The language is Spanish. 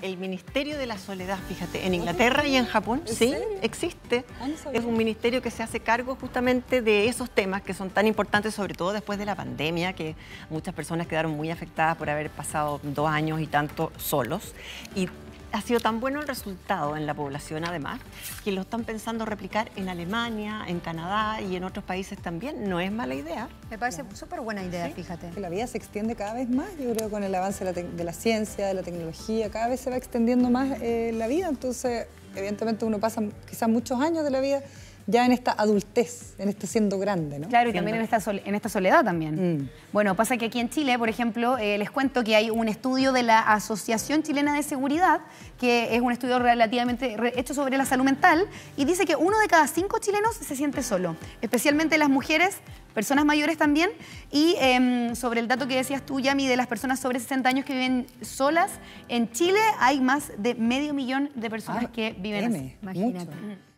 El Ministerio de la Soledad, fíjate, en Inglaterra y en Japón, sí, existe. Ah, es un ministerio que se hace cargo justamente de esos temas que son tan importantes, sobre todo después de la pandemia, que muchas personas quedaron muy afectadas por haber pasado dos años y tanto solos. Y ha sido tan bueno el resultado en la población, además, que lo están pensando replicar en Alemania, en Canadá y en otros países también. No es mala idea. Me parece súper buena idea, fíjate. la vida se extiende cada vez más, yo creo, con el avance de la, ciencia, de la tecnología, cada vez se va extendiendo más eh, la vida. Entonces, evidentemente, uno pasa quizás muchos años de la vida ya en esta adultez, en este siendo grande, ¿no? Claro, y también en esta, en esta soledad también. Mm. Bueno, pasa que aquí en Chile, por ejemplo, eh, les cuento que hay un estudio de la Asociación Chilena de Seguridad, que es un estudio relativamente hecho sobre la salud mental, y dice que uno de cada cinco chilenos se siente solo, especialmente las mujeres, personas mayores también, y em, sobre el dato que decías tú, Yami, de las personas sobre 60 años que viven solas, en Chile hay más de medio millón de personas ah, que viven... solas. Imagínate. Mm.